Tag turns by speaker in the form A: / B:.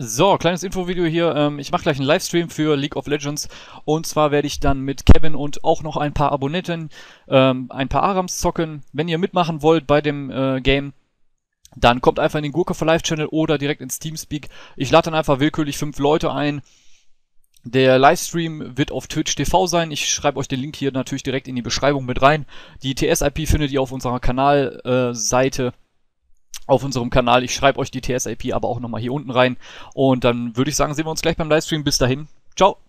A: So, kleines Infovideo hier. Ähm, ich mache gleich einen Livestream für League of Legends. Und zwar werde ich dann mit Kevin und auch noch ein paar Abonnenten ähm, ein paar Arams zocken. Wenn ihr mitmachen wollt bei dem äh, Game, dann kommt einfach in den Gurke for Live Channel oder direkt ins Teamspeak. Ich lade dann einfach willkürlich fünf Leute ein. Der Livestream wird auf Twitch TV sein. Ich schreibe euch den Link hier natürlich direkt in die Beschreibung mit rein. Die TS-IP findet ihr auf unserer Kanalseite. Äh, auf unserem Kanal. Ich schreibe euch die TSAP aber auch nochmal hier unten rein. Und dann würde ich sagen, sehen wir uns gleich beim Livestream. Bis dahin. Ciao.